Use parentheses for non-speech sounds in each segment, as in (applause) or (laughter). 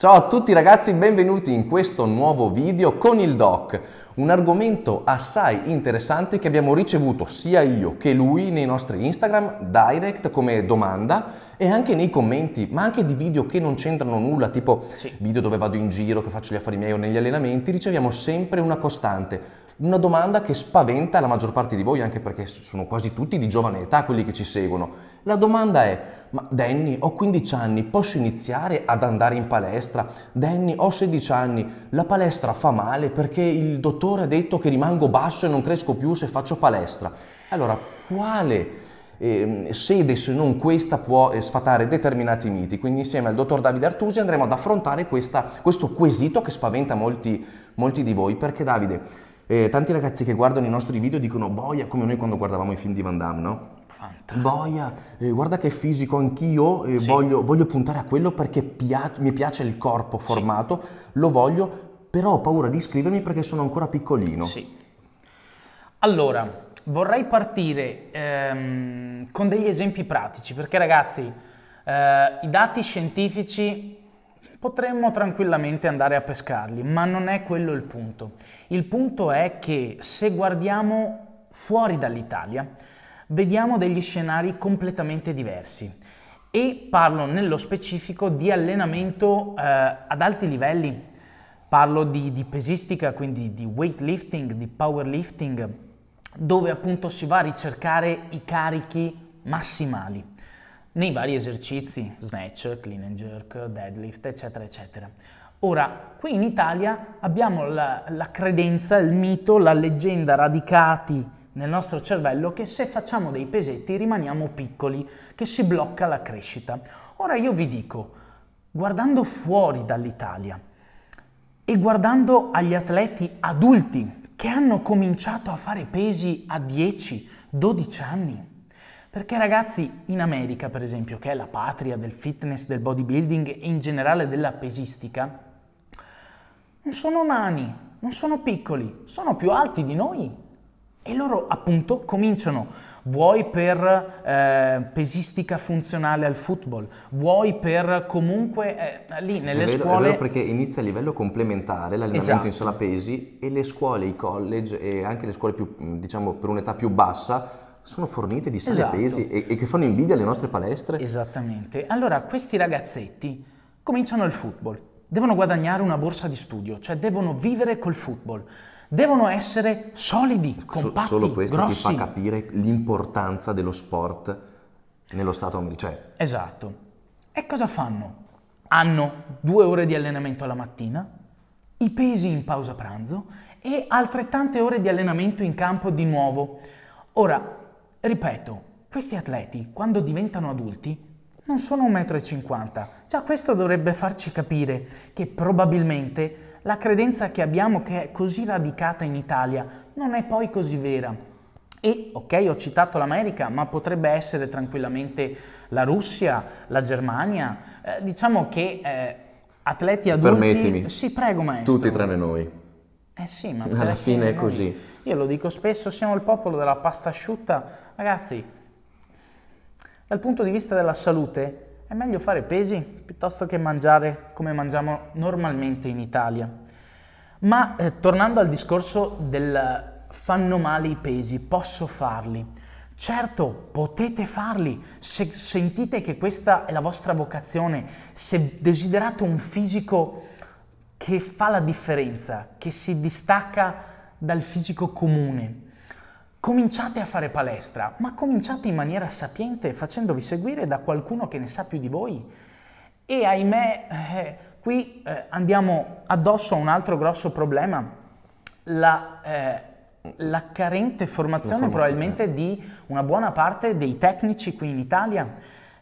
Ciao a tutti ragazzi, benvenuti in questo nuovo video con il doc, un argomento assai interessante che abbiamo ricevuto sia io che lui nei nostri Instagram direct come domanda e anche nei commenti, ma anche di video che non c'entrano nulla, tipo sì. video dove vado in giro, che faccio gli affari miei o negli allenamenti, riceviamo sempre una costante. Una domanda che spaventa la maggior parte di voi, anche perché sono quasi tutti di giovane età quelli che ci seguono. La domanda è, ma Danny, ho 15 anni, posso iniziare ad andare in palestra? Danny, ho 16 anni, la palestra fa male perché il dottore ha detto che rimango basso e non cresco più se faccio palestra. Allora, quale eh, sede se non questa può eh, sfatare determinati miti? Quindi insieme al dottor Davide Artusi andremo ad affrontare questa, questo quesito che spaventa molti, molti di voi, perché Davide, eh, tanti ragazzi che guardano i nostri video dicono boia come noi quando guardavamo i film di Van Damme, no? Fantastico. boia, eh, guarda che fisico anch'io, eh, sì. voglio, voglio, puntare a quello perché pia- mi piace il corpo formato, sì. lo voglio, però ho paura di iscrivermi perché sono ancora piccolino. Sì. Allora, vorrei partire ehm, con degli esempi pratici, perché ragazzi, eh, i dati scientifici potremmo tranquillamente andare a pescarli, ma non è quello il punto. Il punto è che se guardiamo fuori dall'Italia, vediamo degli scenari completamente diversi e parlo nello specifico di allenamento eh, ad alti livelli, parlo di, di pesistica, quindi di weightlifting, di powerlifting, dove appunto si va a ricercare i carichi massimali nei vari esercizi, snatch, clean and jerk, deadlift, eccetera, eccetera. Ora, qui in Italia abbiamo la, la credenza, il mito, la leggenda radicati nel nostro cervello che se facciamo dei pesetti rimaniamo piccoli, che si blocca la crescita. Ora io vi dico, guardando fuori dall'Italia e guardando agli atleti adulti che hanno cominciato a fare pesi a 10-12 anni, perché ragazzi, in America per esempio, che è la patria del fitness, del bodybuilding e in generale della pesistica, non sono nani, non sono piccoli, sono più alti di noi, e loro appunto cominciano, vuoi per eh, pesistica funzionale al football, vuoi per comunque eh, lì nelle è vero, scuole... È vero perché inizia a livello complementare l'allenamento esatto. in sala pesi e le scuole, i college e anche le scuole più, diciamo, per un'età più bassa sono fornite di sale esatto. pesi e, e che fanno invidia alle nostre palestre. Esattamente. Allora questi ragazzetti cominciano il football, devono guadagnare una borsa di studio, cioè devono vivere col football devono essere solidi, compatti, so, Solo questo grossi. ti fa capire l'importanza dello sport nello Stato americano. Cioè. Esatto. E cosa fanno? Hanno due ore di allenamento alla mattina, i pesi in pausa pranzo e altrettante ore di allenamento in campo di nuovo. Ora, ripeto, questi atleti quando diventano adulti non sono 1,50 m. Già questo dovrebbe farci capire che probabilmente la credenza che abbiamo, che è così radicata in Italia, non è poi così vera. E ok, ho citato l'America, ma potrebbe essere tranquillamente la Russia, la Germania. Eh, diciamo che eh, atleti adulti... Permettimi. Sì, prego maestro. Tutti tranne noi. Eh sì, ma... Alla fine è noi. così. Io lo dico spesso, siamo il popolo della pasta asciutta. Ragazzi, dal punto di vista della salute, è meglio fare pesi piuttosto che mangiare come mangiamo normalmente in Italia. Ma eh, tornando al discorso del fanno male i pesi, posso farli. Certo, potete farli se sentite che questa è la vostra vocazione, se desiderate un fisico che fa la differenza, che si distacca dal fisico comune. Cominciate a fare palestra, ma cominciate in maniera sapiente facendovi seguire da qualcuno che ne sa più di voi. E ahimè, eh, qui eh, andiamo addosso a un altro grosso problema, la, eh, la carente formazione, formazione probabilmente di una buona parte dei tecnici qui in Italia.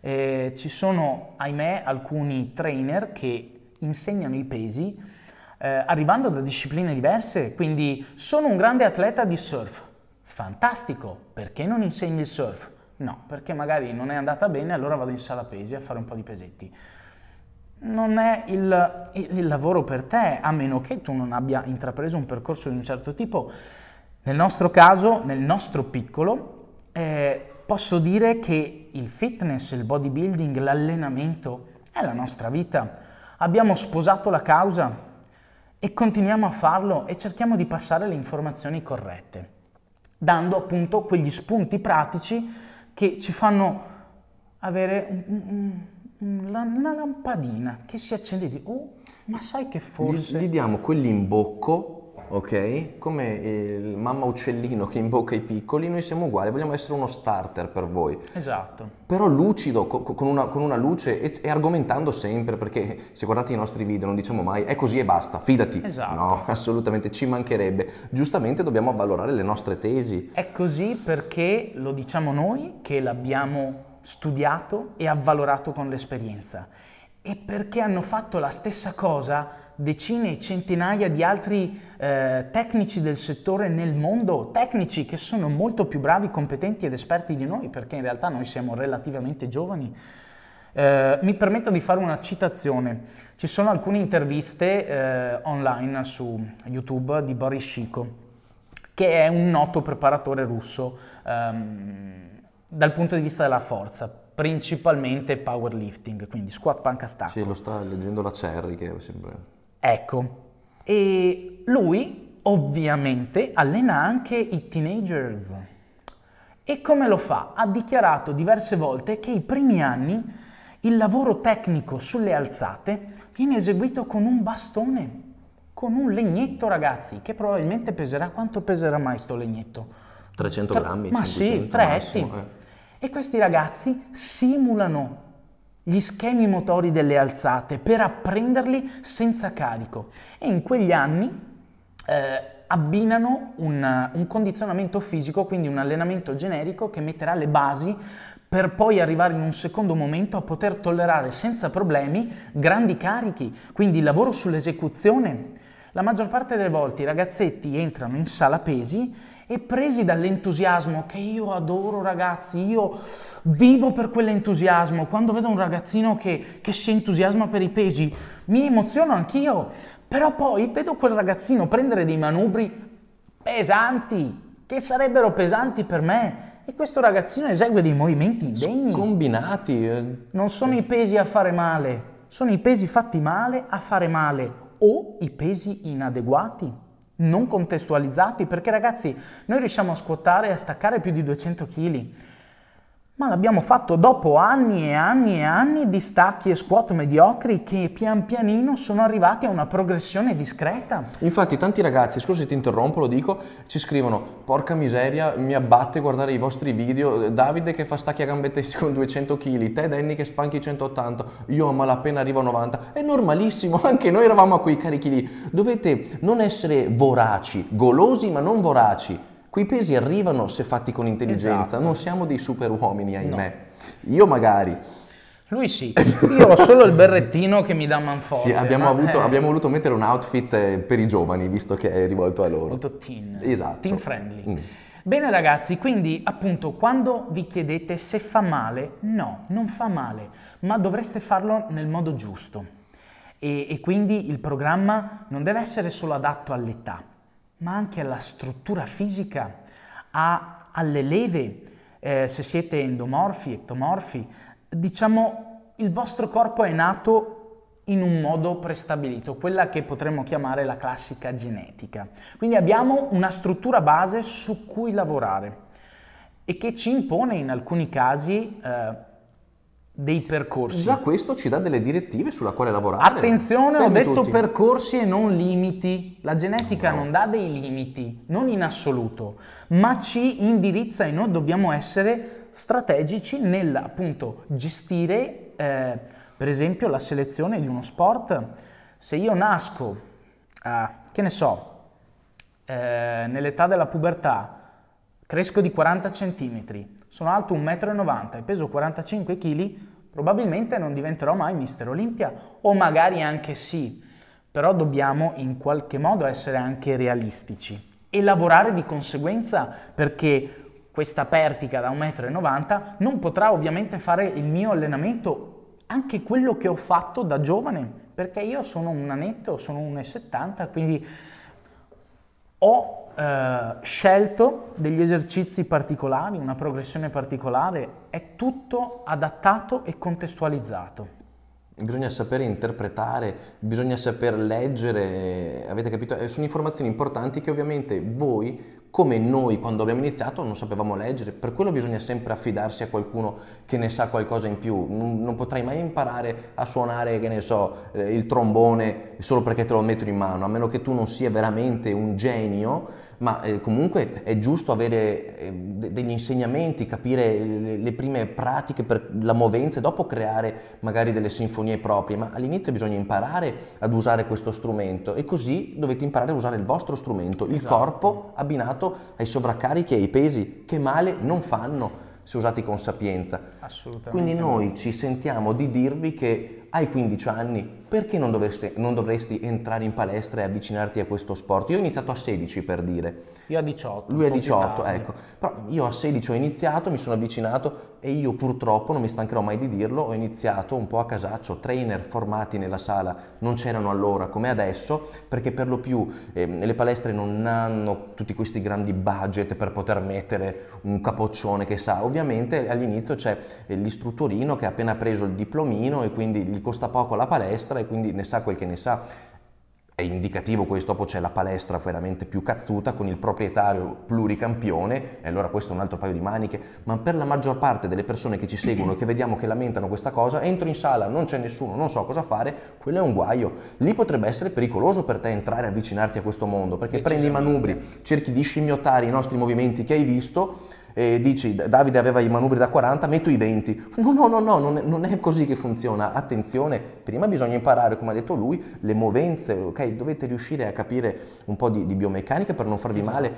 Eh, ci sono, ahimè, alcuni trainer che insegnano i pesi eh, arrivando da discipline diverse, quindi sono un grande atleta di surf, Fantastico, perché non insegni il surf? No, perché magari non è andata bene, allora vado in sala pesi a fare un po' di pesetti. Non è il, il lavoro per te, a meno che tu non abbia intrapreso un percorso di un certo tipo. Nel nostro caso, nel nostro piccolo, eh, posso dire che il fitness, il bodybuilding, l'allenamento è la nostra vita. Abbiamo sposato la causa e continuiamo a farlo e cerchiamo di passare le informazioni corrette dando appunto quegli spunti pratici che ci fanno avere una lampadina che si accende e oh, ma sai che forse... Gli, gli diamo quell'imbocco ok? Come il mamma uccellino che imbocca i piccoli, noi siamo uguali, vogliamo essere uno starter per voi. Esatto. Però lucido, con una, con una luce e, e, argomentando sempre, perché se guardate i nostri video non diciamo mai è così e basta, fidati. Esatto. No, (laughs) assolutamente, ci mancherebbe. Giustamente dobbiamo avvalorare le nostre tesi. È così perché lo diciamo noi che l'abbiamo studiato e avvalorato con l'esperienza e perché hanno fatto la stessa cosa decine e centinaia di altri eh, tecnici del settore nel mondo, tecnici che sono molto più bravi, competenti ed esperti di noi, perché in realtà noi siamo relativamente giovani. Eh, mi permetto di fare una citazione. Ci sono alcune interviste eh, online su YouTube di Boris Shiko, che è un noto preparatore russo ehm, dal punto di vista della forza principalmente powerlifting, quindi squat panca stacco. Sì, lo sta leggendo la Cherry che sembra... Ecco, e lui ovviamente allena anche i teenagers. E come lo fa? Ha dichiarato diverse volte che i primi anni il lavoro tecnico sulle alzate viene eseguito con un bastone, con un legnetto ragazzi, che probabilmente peserà, quanto peserà mai sto legnetto? 300 Tra... grammi, Ma 500, sì, 3 etti. Eh. E questi ragazzi simulano gli schemi motori delle alzate per apprenderli senza carico. E in quegli anni eh, abbinano un, un condizionamento fisico, quindi un allenamento generico che metterà le basi per poi arrivare in un secondo momento a poter tollerare senza problemi grandi carichi, quindi lavoro sull'esecuzione. La maggior parte delle volte i ragazzetti entrano in sala pesi e presi dall'entusiasmo che io adoro ragazzi, io vivo per quell'entusiasmo, quando vedo un ragazzino che, che si entusiasma per i pesi mi emoziono anch'io, però poi vedo quel ragazzino prendere dei manubri pesanti, che sarebbero pesanti per me. E questo ragazzino esegue dei movimenti indegni. Combinati. Eh. Non sono i pesi a fare male, sono i pesi fatti male a fare male o i pesi inadeguati non contestualizzati, perché ragazzi noi riusciamo a scuotare e a staccare più di 200 kg ma l'abbiamo fatto dopo anni e anni e anni di stacchi e squat mediocri che pian pianino sono arrivati a una progressione discreta. Infatti tanti ragazzi, scusa se ti interrompo, lo dico, ci scrivono porca miseria, mi abbatte guardare i vostri video, Davide che fa stacchi a gambette con 200 kg, te Danny che spanchi 180, io a malapena arrivo a 90, è normalissimo, (laughs) anche noi eravamo a quei carichi lì. Dovete non essere voraci, golosi ma non voraci Quei pesi arrivano se fatti con intelligenza, esatto. non siamo dei super uomini, ahimè. No. Io magari. Lui sì, io ho solo il berrettino che mi dà manforte. Sì, abbiamo, avuto, eh. abbiamo, voluto mettere un outfit eh, per i giovani, visto che è rivolto a loro. Molto teen. Esatto. Teen friendly. Mm. Bene ragazzi, quindi appunto quando vi chiedete se fa male, no, non fa male, ma dovreste farlo nel modo giusto. E, e quindi il programma non deve essere solo adatto all'età, ma anche alla struttura fisica, a, alle leve, eh, se siete endomorfi, ectomorfi. Diciamo, il vostro corpo è nato in un modo prestabilito, quella che potremmo chiamare la classica genetica. Quindi abbiamo una struttura base su cui lavorare e che ci impone in alcuni casi eh, dei percorsi. Già questo ci dà delle direttive sulla quale lavorare. Attenzione, Fermi ho detto tutti. percorsi e non limiti. La genetica no. non dà dei limiti, non in assoluto, ma ci indirizza e noi dobbiamo essere strategici nel appunto gestire eh, per esempio la selezione di uno sport. Se io nasco, eh, che ne so, eh, nell'età della pubertà, cresco di 40 centimetri, sono alto 1,90 m e peso 45 kg, probabilmente non diventerò mai Mister Olimpia, o magari anche sì, però dobbiamo in qualche modo essere anche realistici e lavorare di conseguenza perché questa pertica da 1,90 m non potrà ovviamente fare il mio allenamento, anche quello che ho fatto da giovane, perché io sono un anetto, sono 1,70 quindi ho eh, scelto degli esercizi particolari, una progressione particolare, è tutto adattato e contestualizzato. Bisogna sapere interpretare, bisogna saper leggere, avete capito? Eh, sono informazioni importanti che ovviamente voi come noi quando abbiamo iniziato non sapevamo leggere, per quello bisogna sempre affidarsi a qualcuno che ne sa qualcosa in più, non, non potrai mai imparare a suonare, che ne so, eh, il trombone solo perché te lo mettono in mano, a meno che tu non sia veramente un genio ma eh, comunque è giusto avere eh, degli insegnamenti, capire le, le prime pratiche per la movenza e dopo creare magari delle sinfonie proprie, ma all'inizio bisogna imparare ad usare questo strumento e così dovete imparare a usare il vostro strumento, il esatto. corpo abbinato ai sovraccarichi e ai pesi che male non fanno se usati con sapienza. Assolutamente. Quindi noi ci sentiamo di dirvi che hai 15 anni, perché non dovresti, non dovresti, entrare in palestra e avvicinarti a questo sport? Io ho iniziato a 16 per dire. Io a 18. Lui a 18, ecco. Però io a 16 ho iniziato, mi sono avvicinato e io purtroppo, non mi stancherò mai di dirlo, ho iniziato un po' a casaccio. Trainer formati nella sala non c'erano allora come adesso, perché per lo più eh, le palestre non hanno tutti questi grandi budget per poter mettere un capoccione che sa. Ovviamente all'inizio c'è eh, l'istruttorino che ha appena preso il diplomino e quindi gli costa poco la palestra e quindi ne sa quel che ne sa. È indicativo questo, dopo c'è la palestra veramente più cazzuta con il proprietario pluricampione, e allora questo è un altro paio di maniche, ma per la maggior parte delle persone che ci seguono e che vediamo che lamentano questa cosa, entro in sala, non c'è nessuno, non so cosa fare, quello è un guaio. Lì potrebbe essere pericoloso per te entrare e avvicinarti a questo mondo, perché prendi i manubri, cerchi di scimmiottare i nostri movimenti che hai visto, e dici Davide aveva i manubri da 40, metto i 20. No, no, no, no, non è, non è così che funziona. Attenzione, prima bisogna imparare, come ha detto lui, le movenze, ok? Dovete riuscire a capire un po' di, di biomeccanica per non farvi esatto. male.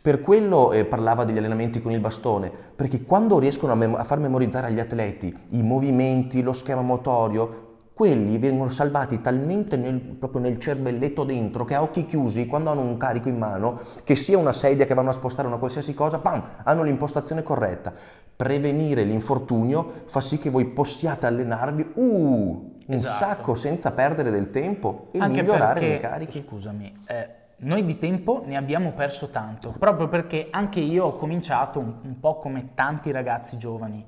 Per quello eh, parlava degli allenamenti con il bastone, perché quando riescono a, mem- a, far memorizzare agli atleti i movimenti, lo schema motorio, quelli vengono salvati talmente nel, proprio nel cervelletto dentro che a occhi chiusi, quando hanno un carico in mano, che sia una sedia che vanno a spostare una qualsiasi cosa, bam, hanno l'impostazione corretta. Prevenire l'infortunio fa sì che voi possiate allenarvi uh, un esatto. sacco senza perdere del tempo e Anche migliorare perché, i carichi. Scusami, eh, noi di tempo ne abbiamo perso tanto, proprio perché anche io ho cominciato un, un po' come tanti ragazzi giovani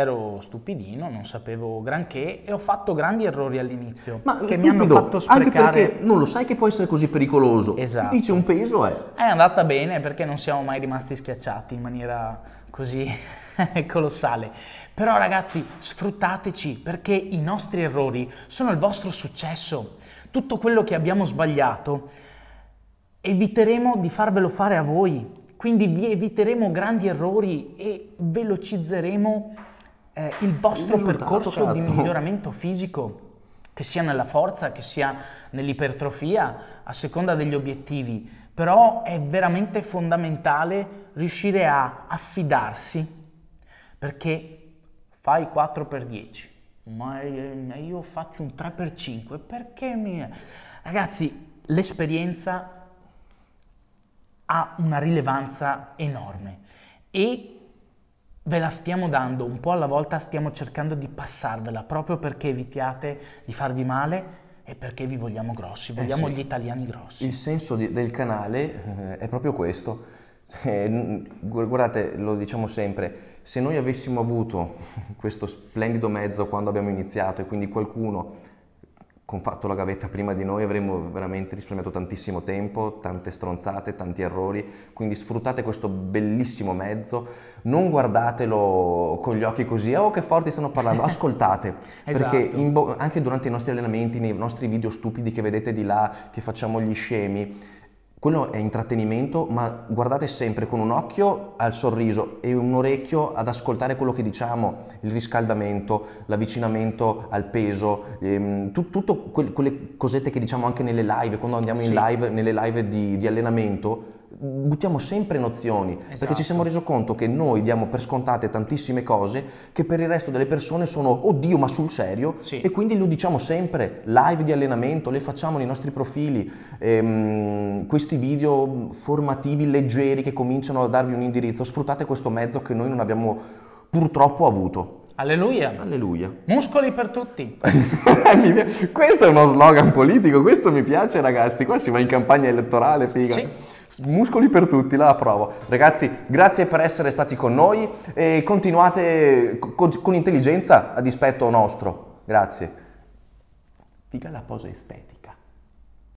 ero stupidino, non sapevo granché e ho fatto grandi errori all'inizio Ma che stupido, mi hanno fatto sprecare... Anche perché non lo sai che può essere così pericoloso. Esatto. Dice un peso è... È andata bene perché non siamo mai rimasti schiacciati in maniera così (laughs) colossale. Però ragazzi, sfruttateci perché i nostri errori sono il vostro successo. Tutto quello che abbiamo sbagliato eviteremo di farvelo fare a voi. Quindi vi eviteremo grandi errori e velocizzeremo eh, il vostro il percorso cazzo. di miglioramento fisico, che sia nella forza, che sia nell'ipertrofia, a seconda degli obiettivi, però è veramente fondamentale riuscire a affidarsi, perché fai 4x10, ma io faccio un 3x5, perché mi... Ragazzi, l'esperienza ha una rilevanza enorme e ve la stiamo dando un po' alla volta, stiamo cercando di passarvela proprio perché evitiate di farvi male e perché vi vogliamo grossi, eh, vogliamo eh sì. gli italiani grossi. Il senso di, del canale eh, è proprio questo. Eh, guardate, lo diciamo sempre, se noi avessimo avuto (laughs) questo splendido mezzo quando abbiamo iniziato e quindi qualcuno con fatto la gavetta prima di noi avremmo veramente risparmiato tantissimo tempo, tante stronzate, tanti errori, quindi sfruttate questo bellissimo mezzo, non guardatelo con gli occhi così, oh che forti stanno parlando, (laughs) ascoltate, esatto. perché bo- anche durante i nostri allenamenti, nei nostri video stupidi che vedete di là, che facciamo gli scemi, quello è intrattenimento, ma guardate sempre con un occhio al sorriso e un orecchio ad ascoltare quello che diciamo, il riscaldamento, l'avvicinamento al peso, ehm, tu, tutto que- quelle cosette che diciamo anche nelle live, quando andiamo sì. in live, nelle live di, di allenamento, buttiamo sempre nozioni, esatto. perché ci esatto. siamo resi conto che noi diamo per scontate tantissime cose che per il resto delle persone sono, oddio, ma sul serio, sì. e quindi lo diciamo sempre, live di allenamento, le facciamo nei nostri profili, ehm, questi video formativi leggeri che cominciano a darvi un indirizzo, sfruttate questo mezzo che noi non abbiamo purtroppo avuto. Alleluia. Alleluia. Muscoli per tutti. (laughs) questo è uno slogan politico, questo mi piace ragazzi, qua si va in campagna elettorale, figa. Sì muscoli per tutti, la provo. Ragazzi, grazie per essere stati con noi e continuate con, con intelligenza a dispetto nostro. Grazie. Figa la posa estetica.